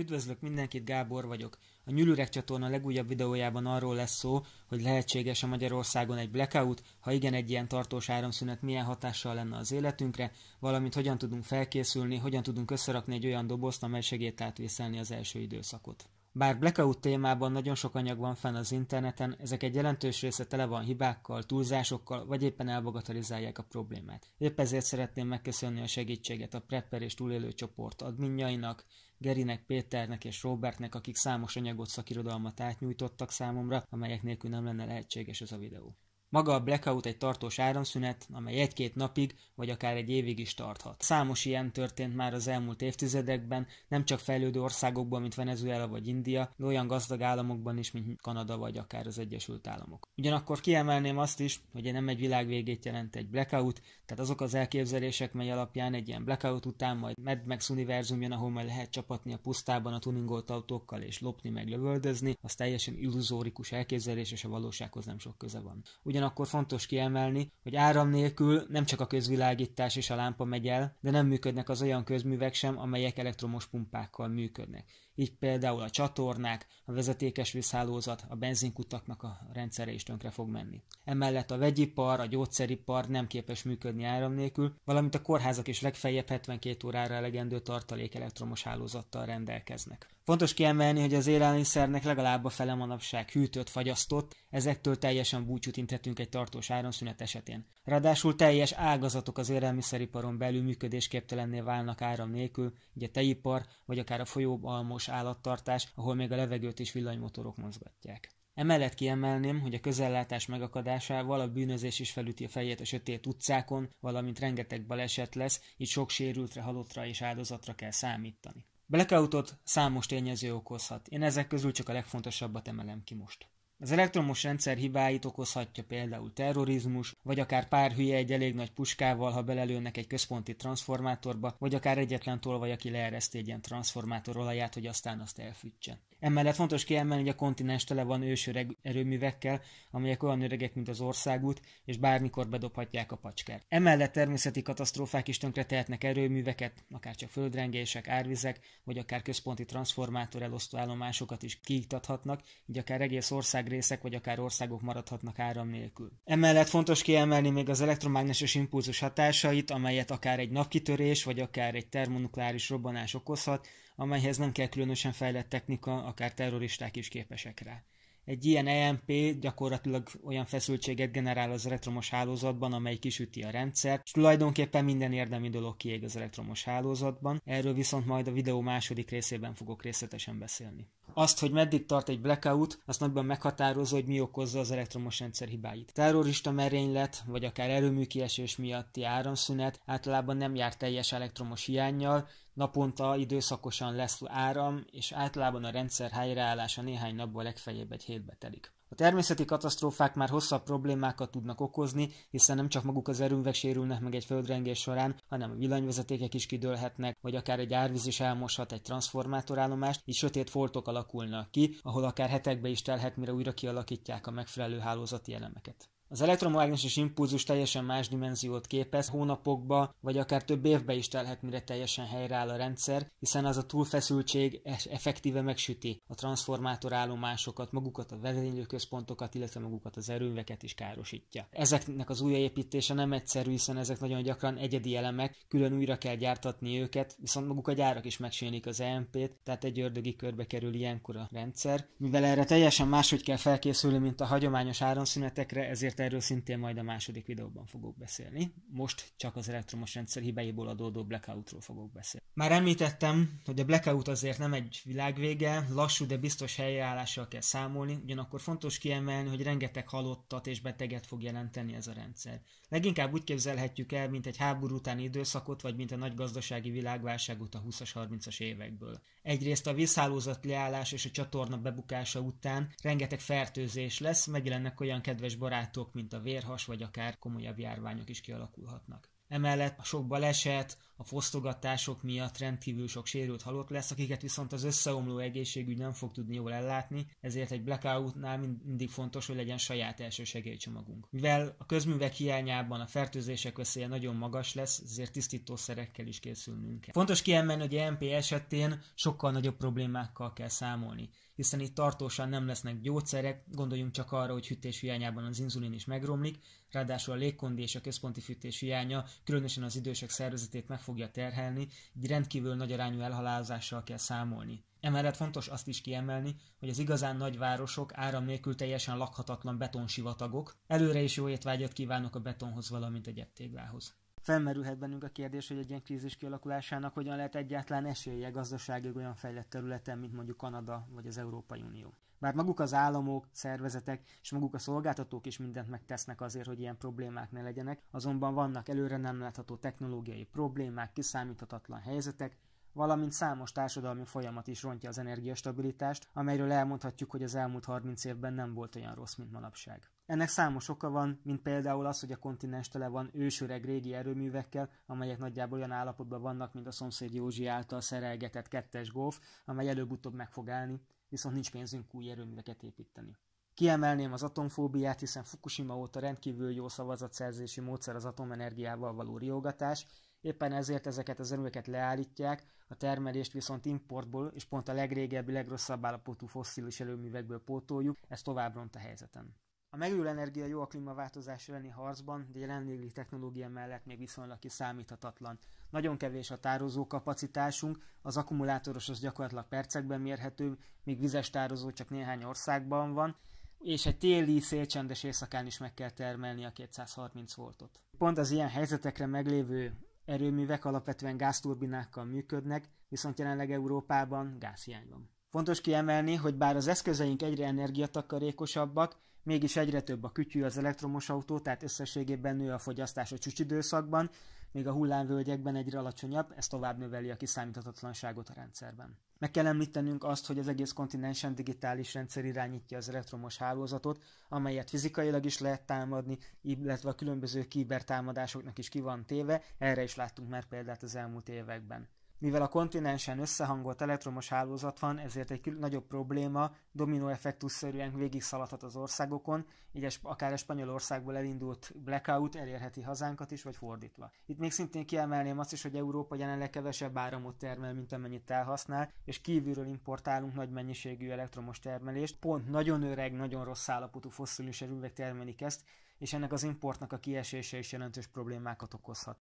Üdvözlök mindenkit, Gábor vagyok. A Nyülürek csatorna legújabb videójában arról lesz szó, hogy lehetséges a Magyarországon egy blackout, ha igen egy ilyen tartós áramszünet milyen hatással lenne az életünkre, valamint hogyan tudunk felkészülni, hogyan tudunk összerakni egy olyan dobozt, amely segít átvészelni az első időszakot. Bár blackout témában nagyon sok anyag van fenn az interneten, ezek egy jelentős része tele van hibákkal, túlzásokkal, vagy éppen elbagatalizálják a problémát. Épp ezért szeretném megköszönni a segítséget a Prepper és túlélő csoport adminjainak, Gerinek, Péternek és Robertnek, akik számos anyagot, szakirodalmat átnyújtottak számomra, amelyek nélkül nem lenne lehetséges ez a videó. Maga a blackout egy tartós áramszünet, amely egy-két napig, vagy akár egy évig is tarthat. Számos ilyen történt már az elmúlt évtizedekben, nem csak fejlődő országokban, mint Venezuela vagy India, de olyan gazdag államokban is, mint Kanada vagy akár az Egyesült Államok. Ugyanakkor kiemelném azt is, hogy nem egy világvégét jelent egy blackout, tehát azok az elképzelések, mely alapján egy ilyen blackout után majd Mad Max univerzum jön, ahol majd lehet csapatni a pusztában a tuningolt autókkal és lopni meg lövöldözni, az teljesen illuzórikus elképzelés, és a valósághoz nem sok köze van. Ugyan Ugyanakkor fontos kiemelni, hogy áram nélkül nem csak a közvilágítás és a lámpa megy el, de nem működnek az olyan közművek sem, amelyek elektromos pumpákkal működnek így például a csatornák, a vezetékes vízhálózat, a benzinkutaknak a rendszere is tönkre fog menni. Emellett a vegyipar, a gyógyszeripar nem képes működni áram nélkül, valamint a kórházak is legfeljebb 72 órára elegendő tartalék elektromos hálózattal rendelkeznek. Fontos kiemelni, hogy az élelmiszernek legalább a fele manapság hűtött, fagyasztott, ezektől teljesen búcsút intetünk egy tartós áramszünet esetén. Ráadásul teljes ágazatok az élelmiszeriparon belül működésképtelenné válnak áram nélkül, így a tejipar, vagy akár a folyóbalmos állattartás, ahol még a levegőt is villanymotorok mozgatják. Emellett kiemelném, hogy a közellátás megakadásával a bűnözés is felüti a fejét a sötét utcákon, valamint rengeteg baleset lesz, így sok sérültre, halottra és áldozatra kell számítani. Blackoutot számos tényező okozhat, én ezek közül csak a legfontosabbat emelem ki most. Az elektromos rendszer hibáit okozhatja például terrorizmus, vagy akár pár hülye egy elég nagy puskával, ha belelőnek egy központi transformátorba, vagy akár egyetlen tolvaj, aki leereszt egy ilyen transformátor olaját, hogy aztán azt elfűtse. Emellett fontos kiemelni, hogy a kontinens tele van ősöreg erőművekkel, amelyek olyan öregek, mint az országút, és bármikor bedobhatják a pacskert. Emellett természeti katasztrófák is tönkretehetnek erőműveket, akár csak földrengések, árvizek, vagy akár központi transformátor elosztó állomásokat is kiiktathatnak, így akár egész ország országrészek vagy akár országok maradhatnak áram nélkül. Emellett fontos kiemelni még az elektromágneses impulzus hatásait, amelyet akár egy napkitörés vagy akár egy termonukleáris robbanás okozhat, amelyhez nem kell különösen fejlett technika, akár terroristák is képesek rá. Egy ilyen EMP gyakorlatilag olyan feszültséget generál az elektromos hálózatban, amely kisüti a rendszert, és tulajdonképpen minden érdemi dolog kiég az elektromos hálózatban. Erről viszont majd a videó második részében fogok részletesen beszélni. Azt, hogy meddig tart egy blackout, azt nagyban meghatározza, hogy mi okozza az elektromos rendszer hibáit. Terrorista merénylet, vagy akár erőmű kiesés miatti áramszünet általában nem jár teljes elektromos hiányjal, Naponta időszakosan lesz áram, és általában a rendszer helyreállása néhány napból legfeljebb egy hétbe telik. A természeti katasztrófák már hosszabb problémákat tudnak okozni, hiszen nem csak maguk az erőművek sérülnek meg egy földrengés során, hanem a villanyvezetékek is kidőlhetnek, vagy akár egy árvíz is elmoshat egy transformátorállomást, így sötét foltok alakulnak ki, ahol akár hetekbe is telhet, mire újra kialakítják a megfelelő hálózati elemeket. Az elektromágneses impulzus teljesen más dimenziót képez, hónapokba vagy akár több évbe is telhet, mire teljesen helyreáll a rendszer, hiszen az a túlfeszültség effektíve megsüti a transformátor állomásokat, magukat a vezényőközpontokat, illetve magukat az erőműveket is károsítja. Ezeknek az újraépítése nem egyszerű, hiszen ezek nagyon gyakran egyedi elemek, külön újra kell gyártatni őket, viszont maguk a gyárak is megsérnik az EMP-t, tehát egy ördögi körbe kerül ilyenkor a rendszer. Mivel erre teljesen máshogy kell felkészülni, mint a hagyományos áramszünetekre, ezért erről szintén majd a második videóban fogok beszélni. Most csak az elektromos rendszer hibáiból adódó blackoutról fogok beszélni. Már említettem, hogy a blackout azért nem egy világvége, lassú, de biztos helyreállással kell számolni, ugyanakkor fontos kiemelni, hogy rengeteg halottat és beteget fog jelenteni ez a rendszer. Leginkább úgy képzelhetjük el, mint egy háború utáni időszakot, vagy mint a nagy gazdasági világválság a 20-as, 30-as évekből. Egyrészt a vízhálózat leállás és a csatorna bebukása után rengeteg fertőzés lesz, megjelennek olyan kedves barátok, betegségek, mint a vérhas vagy akár komolyabb járványok is kialakulhatnak. Emellett a sok baleset, a fosztogatások miatt rendkívül sok sérült halott lesz, akiket viszont az összeomló egészségügy nem fog tudni jól ellátni, ezért egy blackoutnál mindig fontos, hogy legyen saját első segélycsomagunk. Mivel a közművek hiányában a fertőzések veszélye nagyon magas lesz, ezért tisztítószerekkel is készülnünk kell. Fontos kiemelni, hogy EMP esetén sokkal nagyobb problémákkal kell számolni hiszen itt tartósan nem lesznek gyógyszerek, gondoljunk csak arra, hogy hűtés hiányában az inzulin is megromlik, ráadásul a légkondi és a központi fűtés hiánya különösen az idősek szervezetét meg fogja terhelni, így rendkívül nagy arányú elhalálozással kell számolni. Emellett fontos azt is kiemelni, hogy az igazán nagy városok áram nélkül teljesen lakhatatlan betonsivatagok. Előre is jó étvágyat kívánok a betonhoz, valamint a gyeptéglához. Felmerülhet bennünk a kérdés, hogy egy ilyen krízis kialakulásának hogyan lehet egyáltalán esélye gazdaságig olyan fejlett területen, mint mondjuk Kanada vagy az Európai Unió. Bár maguk az államok, szervezetek és maguk a szolgáltatók is mindent megtesznek azért, hogy ilyen problémák ne legyenek, azonban vannak előre nem látható technológiai problémák, kiszámíthatatlan helyzetek, valamint számos társadalmi folyamat is rontja az energiastabilitást, amelyről elmondhatjuk, hogy az elmúlt 30 évben nem volt olyan rossz, mint manapság. Ennek számos oka van, mint például az, hogy a kontinens tele van ősöreg régi erőművekkel, amelyek nagyjából olyan állapotban vannak, mint a szomszéd Józsi által szerelgetett kettes golf, amely előbb-utóbb meg fog állni, viszont nincs pénzünk új erőműveket építeni. Kiemelném az atomfóbiát, hiszen Fukushima óta rendkívül jó szavazatszerzési módszer az atomenergiával való riogatás, éppen ezért ezeket az erőket leállítják, a termelést viszont importból és pont a legrégebbi, legrosszabb állapotú fosszilis erőművekből pótoljuk, ez tovább ront a helyzeten. A megújuló energia jó a klímaváltozás elleni harcban, de jelenlegi technológia mellett még viszonylag kiszámíthatatlan. Nagyon kevés a tározó kapacitásunk, az akkumulátoros az gyakorlatilag percekben mérhető, míg vizes tározó csak néhány országban van, és egy téli szélcsendes éjszakán is meg kell termelni a 230 voltot. Pont az ilyen helyzetekre meglévő erőművek alapvetően gázturbinákkal működnek, viszont jelenleg Európában gázhiány van. Fontos kiemelni, hogy bár az eszközeink egyre energiatakarékosabbak, mégis egyre több a kütyű az elektromos autó, tehát összességében nő a fogyasztás a csúcsidőszakban, még a hullámvölgyekben egyre alacsonyabb, ez tovább növeli a kiszámíthatatlanságot a rendszerben. Meg kell említenünk azt, hogy az egész kontinensen digitális rendszer irányítja az elektromos hálózatot, amelyet fizikailag is lehet támadni, illetve a különböző kibertámadásoknak is ki van téve, erre is láttunk már példát az elmúlt években. Mivel a kontinensen összehangolt elektromos hálózat van, ezért egy nagyobb probléma dominó effektusszerűen végigszaladhat az országokon, így akár a Spanyolországból elindult blackout elérheti hazánkat is, vagy fordítva. Itt még szintén kiemelném azt is, hogy Európa jelenleg kevesebb áramot termel, mint amennyit elhasznál, és kívülről importálunk nagy mennyiségű elektromos termelést. Pont nagyon öreg, nagyon rossz állapotú fosszilis erővek termelik ezt, és ennek az importnak a kiesése is jelentős problémákat okozhat.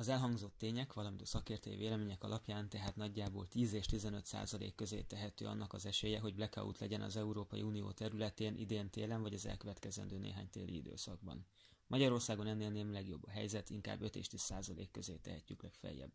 Az elhangzott tények, valamint a szakértői vélemények alapján tehát nagyjából 10 és 15 százalék közé tehető annak az esélye, hogy blackout legyen az Európai Unió területén idén télen vagy az elkövetkezendő néhány téli időszakban. Magyarországon ennél némileg jobb a helyzet, inkább 5 és 10 százalék közé tehetjük legfeljebb.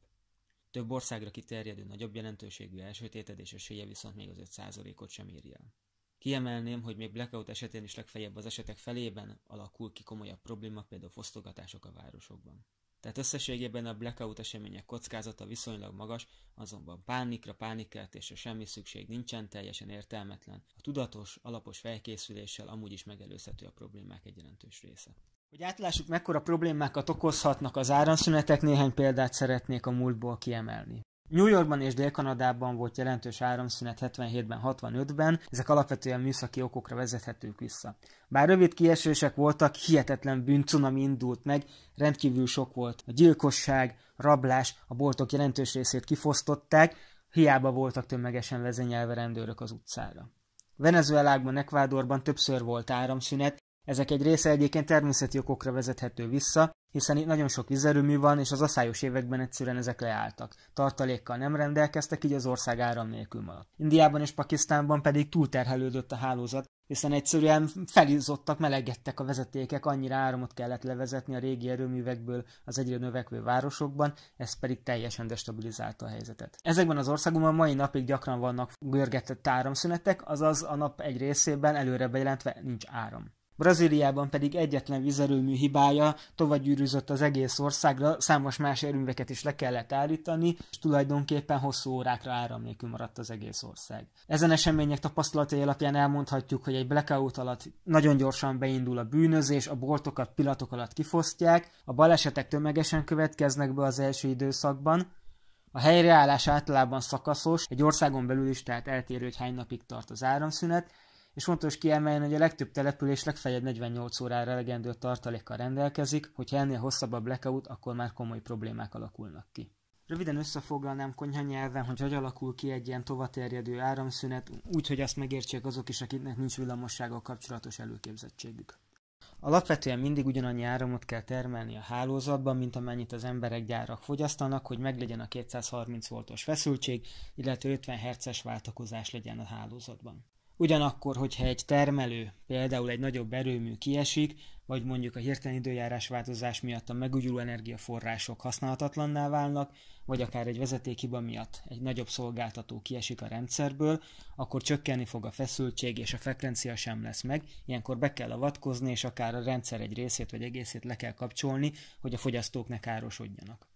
Több országra kiterjedő nagyobb jelentőségű elsötétedés esélye viszont még az 5 százalékot sem írja el. Kiemelném, hogy még blackout esetén is legfeljebb az esetek felében alakul ki komolyabb probléma, például fosztogatások a városokban. Tehát összességében a blackout események kockázata viszonylag magas, azonban pánikra, pánikkeltésre semmi szükség nincsen, teljesen értelmetlen. A tudatos, alapos felkészüléssel amúgy is megelőzhető a problémák egy jelentős része. Hogy átlássuk, mekkora problémákat okozhatnak az áramszünetek, néhány példát szeretnék a múltból kiemelni. New Yorkban és Dél-Kanadában volt jelentős áramszünet 77-ben, 65-ben, ezek alapvetően műszaki okokra vezethetők vissza. Bár rövid kiesések voltak, hihetetlen bűncunami indult meg, rendkívül sok volt. A gyilkosság, rablás, a boltok jelentős részét kifosztották, hiába voltak tömegesen vezényelve rendőrök az utcára. Venezuelákban, Ekvádorban többször volt áramszünet, ezek egy része egyébként természeti okokra vezethető vissza, hiszen itt nagyon sok vízerőmű van, és az aszályos években egyszerűen ezek leálltak. Tartalékkal nem rendelkeztek, így az ország áram nélkül maradt. Indiában és Pakisztánban pedig túlterhelődött a hálózat, hiszen egyszerűen felizottak, melegedtek a vezetékek, annyira áramot kellett levezetni a régi erőművekből az egyre növekvő városokban, ez pedig teljesen destabilizálta a helyzetet. Ezekben az országokban mai napig gyakran vannak görgetett áramszünetek, azaz a nap egy részében előre bejelentve nincs áram. Brazíliában pedig egyetlen vizerőmű hibája tovagyűrűzött az egész országra, számos más erőműveket is le kellett állítani, és tulajdonképpen hosszú órákra áram nélkül maradt az egész ország. Ezen események tapasztalatai alapján elmondhatjuk, hogy egy blackout alatt nagyon gyorsan beindul a bűnözés, a boltokat pillanatok alatt kifosztják, a balesetek tömegesen következnek be az első időszakban, a helyreállás általában szakaszos, egy országon belül is, tehát eltérő, hogy hány napig tart az áramszünet, és fontos kiemelni, hogy a legtöbb település legfeljebb 48 órára elegendő tartalékkal rendelkezik, hogyha ennél hosszabb a blackout, akkor már komoly problémák alakulnak ki. Röviden összefoglalnám konyha nyelven, hogy hogy alakul ki egy ilyen tovaterjedő áramszünet, úgy, hogy azt megértsék azok is, akiknek nincs villamossággal kapcsolatos előképzettségük. Alapvetően mindig ugyanannyi áramot kell termelni a hálózatban, mint amennyit az emberek gyárak fogyasztanak, hogy meglegyen a 230 voltos feszültség, illetve 50 Hz-es váltakozás legyen a hálózatban. Ugyanakkor, hogyha egy termelő, például egy nagyobb erőmű kiesik, vagy mondjuk a hirtelen időjárás változás miatt a megújuló energiaforrások használhatatlanná válnak, vagy akár egy vezetékhiba miatt egy nagyobb szolgáltató kiesik a rendszerből, akkor csökkenni fog a feszültség, és a frekvencia sem lesz meg. Ilyenkor be kell avatkozni, és akár a rendszer egy részét vagy egészét le kell kapcsolni, hogy a fogyasztók ne károsodjanak.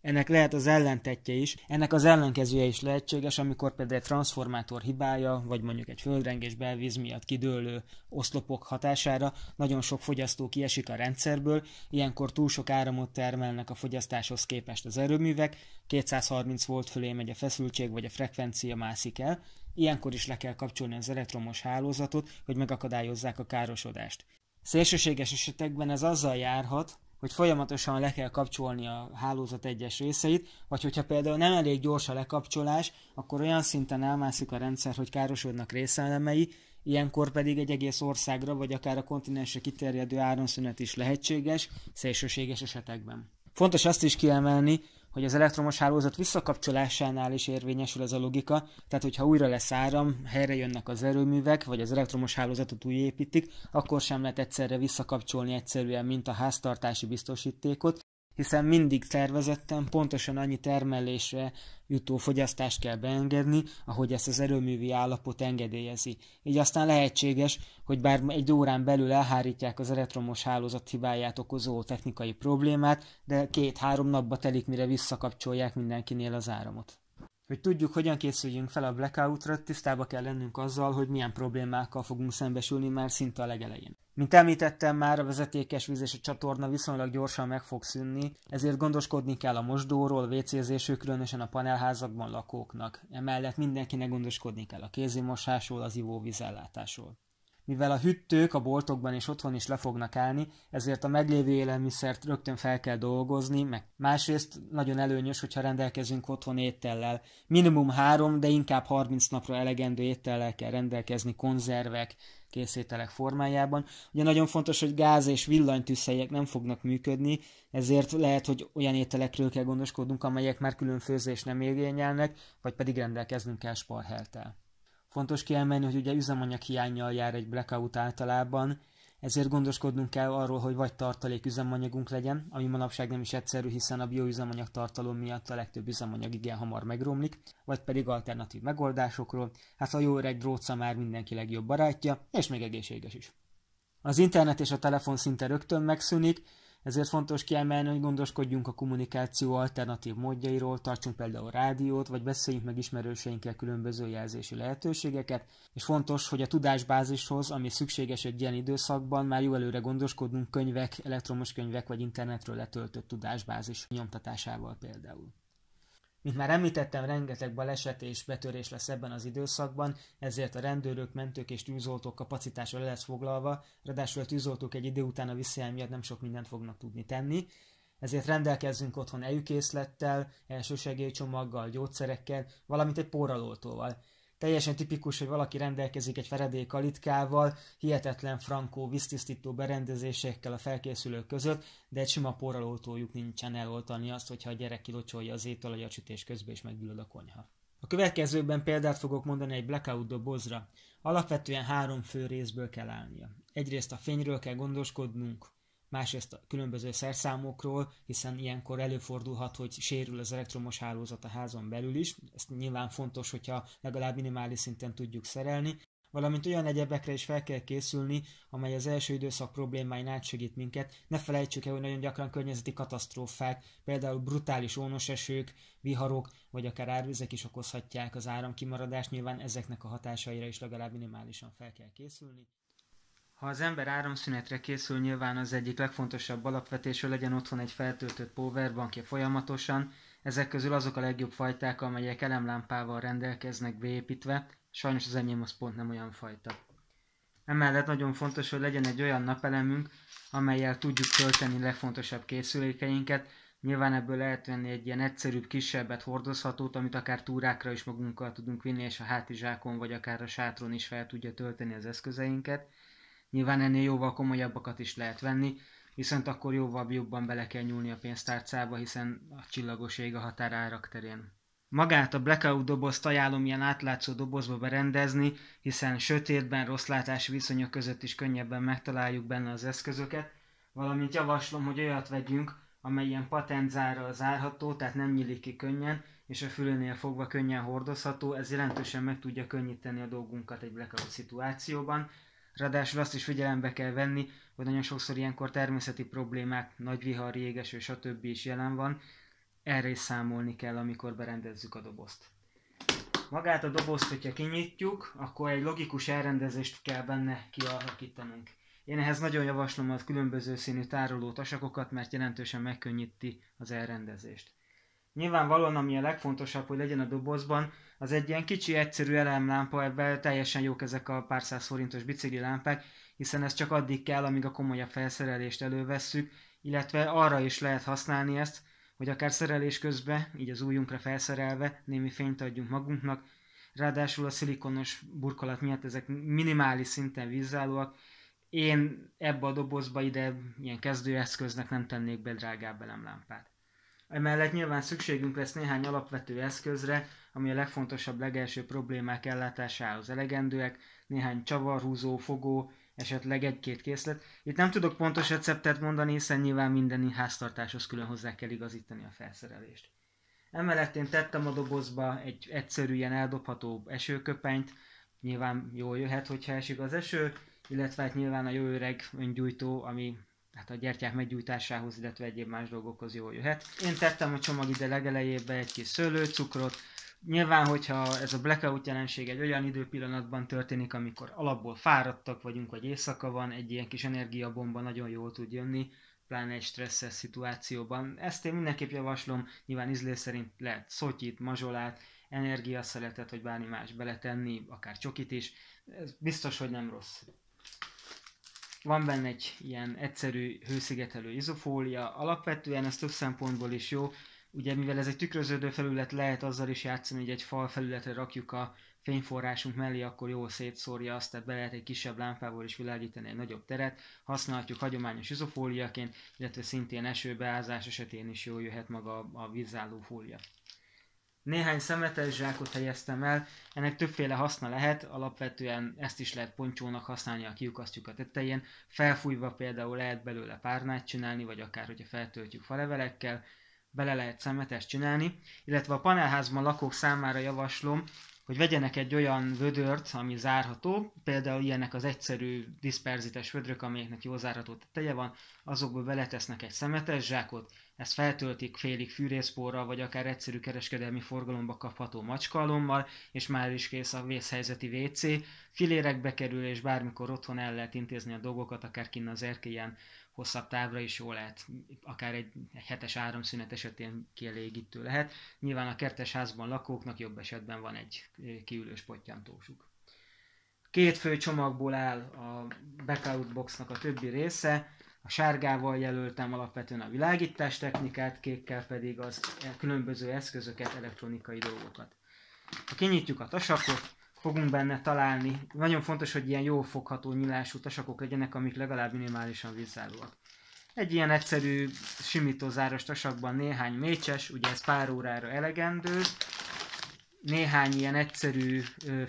Ennek lehet az ellentetje is, ennek az ellenkezője is lehetséges, amikor például egy transformátor hibája, vagy mondjuk egy földrengés belvíz miatt kidőlő oszlopok hatására nagyon sok fogyasztó kiesik a rendszerből, ilyenkor túl sok áramot termelnek a fogyasztáshoz képest az erőművek, 230 volt fölé megy a feszültség, vagy a frekvencia mászik el, ilyenkor is le kell kapcsolni az elektromos hálózatot, hogy megakadályozzák a károsodást. Szélsőséges esetekben ez azzal járhat, hogy folyamatosan le kell kapcsolni a hálózat egyes részeit, vagy hogyha például nem elég gyors a lekapcsolás, akkor olyan szinten elmászik a rendszer, hogy károsodnak részelemei, ilyenkor pedig egy egész országra, vagy akár a kontinensre kiterjedő áramszünet is lehetséges, szélsőséges esetekben. Fontos azt is kiemelni, hogy az elektromos hálózat visszakapcsolásánál is érvényesül ez a logika, tehát hogyha újra lesz áram, helyre jönnek az erőművek, vagy az elektromos hálózatot újépítik, akkor sem lehet egyszerre visszakapcsolni egyszerűen, mint a háztartási biztosítékot, hiszen mindig tervezetten pontosan annyi termelésre jutó fogyasztást kell beengedni, ahogy ezt az erőművi állapot engedélyezi. Így aztán lehetséges, hogy bár egy órán belül elhárítják az elektromos hálózat hibáját okozó technikai problémát, de két-három napba telik, mire visszakapcsolják mindenkinél az áramot hogy tudjuk, hogyan készüljünk fel a blackoutra, tisztába kell lennünk azzal, hogy milyen problémákkal fogunk szembesülni már szinte a legelején. Mint említettem már, a vezetékes víz és a csatorna viszonylag gyorsan meg fog szűnni, ezért gondoskodni kell a mosdóról, a vécézésről, különösen a panelházakban lakóknak. Emellett mindenkinek gondoskodni kell a kézimosásról, az ivóvízellátásról. Mivel a hüttők a boltokban és otthon is le fognak állni, ezért a meglévő élelmiszert rögtön fel kell dolgozni, meg másrészt nagyon előnyös, hogyha rendelkezünk otthon étellel. Minimum három, de inkább 30 napra elegendő étellel kell rendelkezni, konzervek, készételek formájában. Ugye nagyon fontos, hogy gáz és villanytűzhelyek nem fognak működni, ezért lehet, hogy olyan ételekről kell gondoskodnunk, amelyek már külön főzés nem igényelnek, vagy pedig rendelkeznünk kell sparheltel. Fontos kiemelni, hogy ugye üzemanyag hiányjal jár egy blackout általában, ezért gondoskodnunk kell arról, hogy vagy tartalék üzemanyagunk legyen, ami manapság nem is egyszerű, hiszen a bioüzemanyag tartalom miatt a legtöbb üzemanyag igen hamar megromlik, vagy pedig alternatív megoldásokról, hát a jó öreg dróca már mindenki legjobb barátja, és még egészséges is. Az internet és a telefon szinte rögtön megszűnik, ezért fontos kiemelni, hogy gondoskodjunk a kommunikáció alternatív módjairól, tartsunk például rádiót, vagy beszéljünk meg ismerőseinkkel különböző jelzési lehetőségeket, és fontos, hogy a tudásbázishoz, ami szükséges egy ilyen időszakban, már jó előre gondoskodnunk könyvek, elektromos könyvek vagy internetről letöltött tudásbázis nyomtatásával például. Mint már említettem, rengeteg baleset és betörés lesz ebben az időszakban, ezért a rendőrök, mentők és tűzoltók kapacitása le lesz foglalva, ráadásul a tűzoltók egy idő után a visszajel miatt nem sok mindent fognak tudni tenni, ezért rendelkezzünk otthon ejűkészlettel, elsősegélycsomaggal, gyógyszerekkel, valamint egy porralótóval. Teljesen tipikus, hogy valaki rendelkezik egy Feredé kalitkával, hihetetlen frankó, víztisztító berendezésekkel a felkészülők között, de egy sima porralótójuk nincsen eloltani azt, hogyha a gyerek kilocsolja az gyacsütés közben és meggyullad a konyha. A következőben példát fogok mondani egy blackout dobozra. Alapvetően három fő részből kell állnia. Egyrészt a fényről kell gondoskodnunk, másrészt a különböző szerszámokról, hiszen ilyenkor előfordulhat, hogy sérül az elektromos hálózat a házon belül is, ezt nyilván fontos, hogyha legalább minimális szinten tudjuk szerelni, valamint olyan egyebekre is fel kell készülni, amely az első időszak problémáin átsegít minket. Ne felejtsük el, hogy nagyon gyakran környezeti katasztrófák, például brutális ónos esők, viharok, vagy akár árvizek is okozhatják az áramkimaradást, nyilván ezeknek a hatásaira is legalább minimálisan fel kell készülni. Ha az ember áramszünetre készül, nyilván az egyik legfontosabb alapvetés, hogy legyen otthon egy feltöltött powerbankja folyamatosan, ezek közül azok a legjobb fajták, amelyek elemlámpával rendelkeznek beépítve, sajnos az enyém az pont nem olyan fajta. Emellett nagyon fontos, hogy legyen egy olyan napelemünk, amelyel tudjuk tölteni legfontosabb készülékeinket, nyilván ebből lehet venni egy ilyen egyszerűbb, kisebbet hordozhatót, amit akár túrákra is magunkkal tudunk vinni, és a hátizsákon vagy akár a sátron is fel tudja tölteni az eszközeinket, Nyilván ennél jóval komolyabbakat is lehet venni, viszont akkor jóval jobban bele kell nyúlni a pénztárcába, hiszen a csillagos ég a határárak terén. Magát a blackout dobozt ajánlom ilyen átlátszó dobozba berendezni, hiszen sötétben, rossz látási viszonyok között is könnyebben megtaláljuk benne az eszközöket, valamint javaslom, hogy olyat vegyünk, amely ilyen patentzárral zárható, tehát nem nyílik ki könnyen, és a fülőnél fogva könnyen hordozható, ez jelentősen meg tudja könnyíteni a dolgunkat egy blackout szituációban, Ráadásul azt is figyelembe kell venni, hogy nagyon sokszor ilyenkor természeti problémák, nagy vihar, jégeső, stb. is jelen van. Erre is számolni kell, amikor berendezzük a dobozt. Magát a dobozt, hogyha kinyitjuk, akkor egy logikus elrendezést kell benne kialakítanunk. Én ehhez nagyon javaslom a különböző színű tároló tasakokat, mert jelentősen megkönnyíti az elrendezést. Nyilvánvalóan ami a legfontosabb, hogy legyen a dobozban, az egy ilyen kicsi, egyszerű elemlámpa, ebben teljesen jók ezek a pár száz forintos bicikli lámpák, hiszen ez csak addig kell, amíg a komolyabb felszerelést elővesszük, illetve arra is lehet használni ezt, hogy akár szerelés közben, így az újunkra felszerelve némi fényt adjunk magunknak, ráadásul a szilikonos burkolat miatt ezek minimális szinten vízállóak, én ebbe a dobozba ide ilyen kezdőeszköznek nem tennék be drágább elemlámpát. Emellett nyilván szükségünk lesz néhány alapvető eszközre, ami a legfontosabb legelső problémák ellátásához elegendőek, néhány csavarhúzó, fogó, esetleg egy-két készlet. Itt nem tudok pontos receptet mondani, hiszen nyilván minden háztartáshoz külön hozzá kell igazítani a felszerelést. Emellett én tettem a dobozba egy egyszerű ilyen eldobható esőköpenyt, nyilván jól jöhet, hogyha esik az eső, illetve hát nyilván a jó öreg öngyújtó, ami hát a gyertyák meggyújtásához, illetve egyéb más dolgokhoz jól jöhet. Én tettem a csomag ide legelejébe egy kis szőlőcukrot, Nyilván, hogyha ez a blackout jelenség egy olyan időpillanatban történik, amikor alapból fáradtak vagyunk, vagy éjszaka van, egy ilyen kis energiabomba nagyon jól tud jönni, pláne egy stresszes szituációban. Ezt én mindenképp javaslom, nyilván ízlés szerint lehet szotyit, mazsolát, energiaszeletet, vagy bármi más beletenni, akár csokit is. Ez biztos, hogy nem rossz van benne egy ilyen egyszerű hőszigetelő izofólia, alapvetően ez több szempontból is jó, ugye mivel ez egy tükröződő felület, lehet azzal is játszani, hogy egy fal felületre rakjuk a fényforrásunk mellé, akkor jól szétszórja azt, tehát be lehet egy kisebb lámpával is világítani egy nagyobb teret, használhatjuk hagyományos izofóliaként, illetve szintén esőbeázás esetén is jól jöhet maga a vízálló fólia. Néhány szemetes zsákot helyeztem el, ennek többféle haszna lehet, alapvetően ezt is lehet poncsónak használni, a kiukasztjuk a tetején, felfújva például lehet belőle párnát csinálni, vagy akár hogyha feltöltjük falevelekkel, bele lehet szemetes csinálni, illetve a panelházban lakók számára javaslom, hogy vegyenek egy olyan vödört, ami zárható, például ilyenek az egyszerű disperzites vödrök, amelyeknek jó zárható teteje van, azokból beletesznek egy szemetes zsákot, ezt feltöltik félig fűrészpóra, vagy akár egyszerű kereskedelmi forgalomba kapható macskalommal, és már is kész a vészhelyzeti WC, filérekbe kerül, és bármikor otthon el lehet intézni a dolgokat, akár kinn az erkélyen hosszabb távra is jó lehet, akár egy, egy hetes áramszünet esetén kielégítő lehet. Nyilván a kertes házban lakóknak jobb esetben van egy kiülős pottyantósuk. Két fő csomagból áll a backout boxnak a többi része, a sárgával jelöltem alapvetően a világítás technikát, kékkel pedig az különböző eszközöket, elektronikai dolgokat. Ha kinyitjuk a tasakot, fogunk benne találni. Nagyon fontos, hogy ilyen jó fogható nyilású tasakok legyenek, amik legalább minimálisan vízállóak. Egy ilyen egyszerű simítózáros tasakban néhány mécses, ugye ez pár órára elegendő, néhány ilyen egyszerű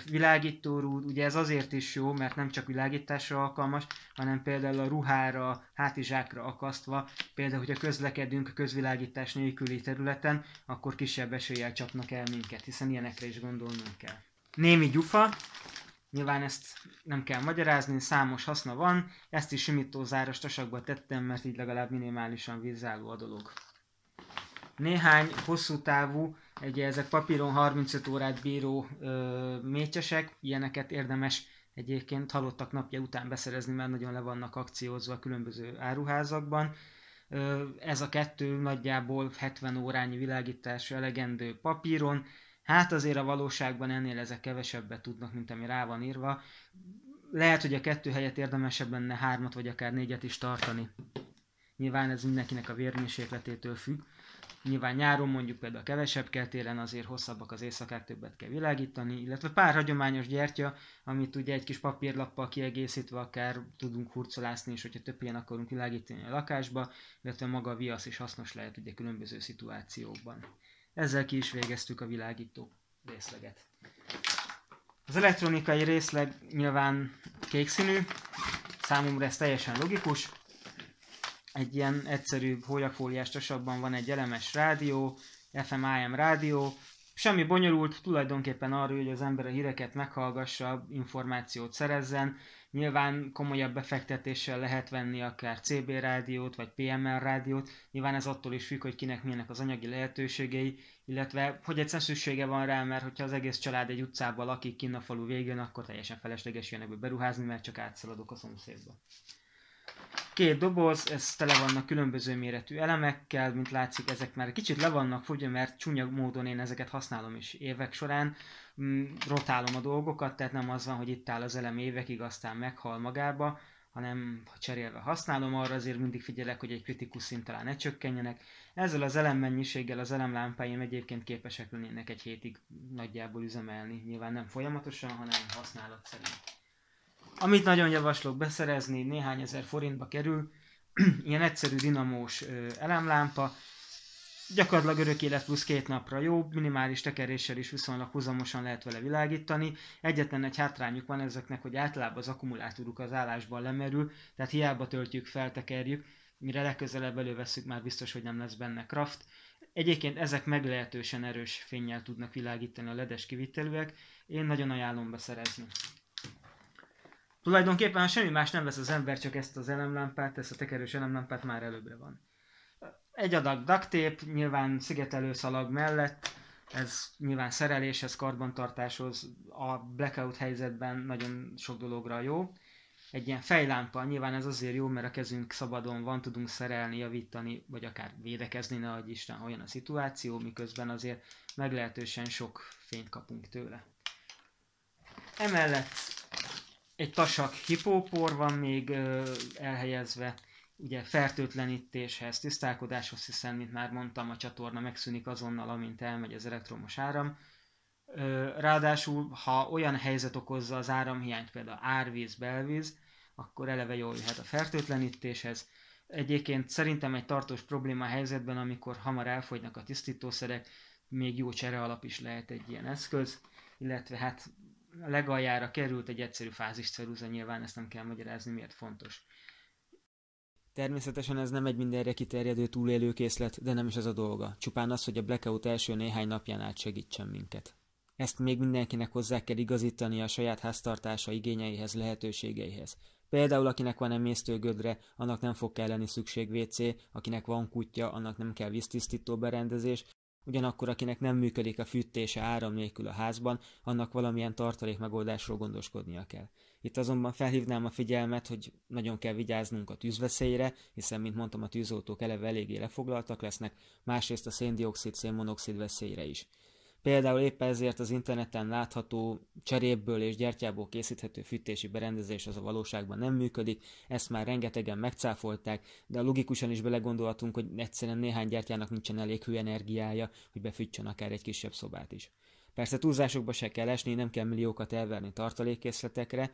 világítórúd, ugye ez azért is jó, mert nem csak világításra alkalmas, hanem például a ruhára, hátizsákra akasztva, például, hogyha közlekedünk a közvilágítás nélküli területen, akkor kisebb eséllyel csapnak el minket, hiszen ilyenekre is gondolnunk kell. Némi gyufa, nyilván ezt nem kell magyarázni, számos haszna van, ezt is simítózáros tasakba tettem, mert így legalább minimálisan vízálló a dolog. Néhány hosszú távú, ugye ezek papíron 35 órát bíró ö, mécsesek, ilyeneket érdemes egyébként halottak napja után beszerezni, mert nagyon le vannak akciózva a különböző áruházakban. Ez a kettő nagyjából 70 órányi világítás elegendő papíron, Hát azért a valóságban ennél ezek kevesebbet tudnak, mint ami rá van írva. Lehet, hogy a kettő helyett érdemesebb lenne hármat vagy akár négyet is tartani. Nyilván ez mindenkinek a vérmérsékletétől függ. Nyilván nyáron mondjuk például kevesebb kell, télen azért hosszabbak az éjszakák, többet kell világítani, illetve pár hagyományos gyertya, amit ugye egy kis papírlappal kiegészítve akár tudunk hurcolászni, és hogyha több ilyen akarunk világítani a lakásba, illetve maga a viasz is hasznos lehet ugye különböző szituációkban. Ezzel ki is végeztük a világító részleget. Az elektronikai részleg nyilván kékszínű, számomra ez teljesen logikus. Egy ilyen egyszerű hólyagfóliás van egy elemes rádió, FM-AM rádió, semmi bonyolult, tulajdonképpen arról, hogy az ember a híreket meghallgassa, információt szerezzen, Nyilván komolyabb befektetéssel lehet venni akár CB rádiót, vagy PML rádiót, nyilván ez attól is függ, hogy kinek milyenek az anyagi lehetőségei, illetve hogy egyszer szüksége van rá, mert hogyha az egész család egy utcában lakik kinn a falu végén, akkor teljesen felesleges jönnek beruházni, mert csak átszaladok a szomszédba. Két doboz, ez tele vannak különböző méretű elemekkel, mint látszik, ezek már kicsit le vannak fogja, mert csúnya módon én ezeket használom is évek során. Mm, rotálom a dolgokat, tehát nem az van, hogy itt áll az elem évekig, aztán meghal magába, hanem ha cserélve használom, arra azért mindig figyelek, hogy egy kritikus szint talán ne csökkenjenek. Ezzel az elemmennyiséggel az elemlámpáim egyébként képesek lennének egy hétig nagyjából üzemelni, nyilván nem folyamatosan, hanem használat szerint. Amit nagyon javaslok beszerezni, néhány ezer forintba kerül, ilyen egyszerű dinamós elemlámpa, gyakorlatilag örök élet plusz két napra jó, minimális tekeréssel is viszonylag húzamosan lehet vele világítani. Egyetlen egy hátrányuk van ezeknek, hogy általában az akkumulátoruk az állásban lemerül, tehát hiába töltjük, feltekerjük, mire legközelebb előveszünk, már biztos, hogy nem lesz benne kraft. Egyébként ezek meglehetősen erős fényjel tudnak világítani a ledes kivitelűek, én nagyon ajánlom beszerezni. Tulajdonképpen ha semmi más nem vesz az ember, csak ezt az elemlámpát, ezt a tekerős elemlámpát már előbbre van. Egy adag duct tape, nyilván szigetelő szalag mellett, ez nyilván szereléshez, karbantartáshoz, a blackout helyzetben nagyon sok dologra jó. Egy ilyen fejlámpa, nyilván ez azért jó, mert a kezünk szabadon van, tudunk szerelni, javítani, vagy akár védekezni, adj Isten olyan a szituáció, miközben azért meglehetősen sok fényt kapunk tőle. Emellett egy tasak hipópor van még ö, elhelyezve, ugye fertőtlenítéshez, tisztálkodáshoz, hiszen, mint már mondtam, a csatorna megszűnik azonnal, amint elmegy az elektromos áram. Ö, ráadásul, ha olyan helyzet okozza az áramhiányt, például árvíz, belvíz, akkor eleve jól jöhet a fertőtlenítéshez. Egyébként szerintem egy tartós probléma helyzetben, amikor hamar elfogynak a tisztítószerek, még jó csere alap is lehet egy ilyen eszköz, illetve hát legaljára került egy egyszerű fázisceruza, nyilván ezt nem kell magyarázni, miért fontos. Természetesen ez nem egy mindenre kiterjedő túlélőkészlet, de nem is ez a dolga. Csupán az, hogy a blackout első néhány napján át segítsen minket. Ezt még mindenkinek hozzá kell igazítani a saját háztartása igényeihez, lehetőségeihez. Például akinek van emésztőgödre, annak nem fog kelleni szükség WC, akinek van kutya, annak nem kell víztisztító berendezés, Ugyanakkor, akinek nem működik a fűtése áram nélkül a házban, annak valamilyen tartalék megoldásról gondoskodnia kell. Itt azonban felhívnám a figyelmet, hogy nagyon kell vigyáznunk a tűzveszélyre, hiszen, mint mondtam, a tűzoltók eleve eléggé lefoglaltak lesznek, másrészt a széndiokszid, szénmonoxid veszélyre is. Például éppen ezért az interneten látható cserépből és gyertyából készíthető fűtési berendezés az a valóságban nem működik, ezt már rengetegen megcáfolták, de logikusan is belegondolhatunk, hogy egyszerűen néhány gyertyának nincsen elég hőenergiája, energiája, hogy befűtsön akár egy kisebb szobát is. Persze túlzásokba se kell esni, nem kell milliókat elverni tartalékészletekre,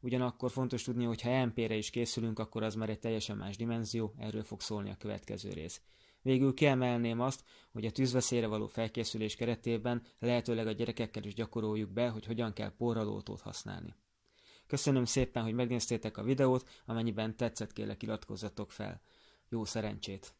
ugyanakkor fontos tudni, hogy ha EMP-re is készülünk, akkor az már egy teljesen más dimenzió, erről fog szólni a következő rész. Végül kiemelném azt, hogy a tűzveszélyre való felkészülés keretében lehetőleg a gyerekekkel is gyakoroljuk be, hogy hogyan kell porralótót használni. Köszönöm szépen, hogy megnéztétek a videót, amennyiben tetszett kérlek iratkozzatok fel. Jó szerencsét!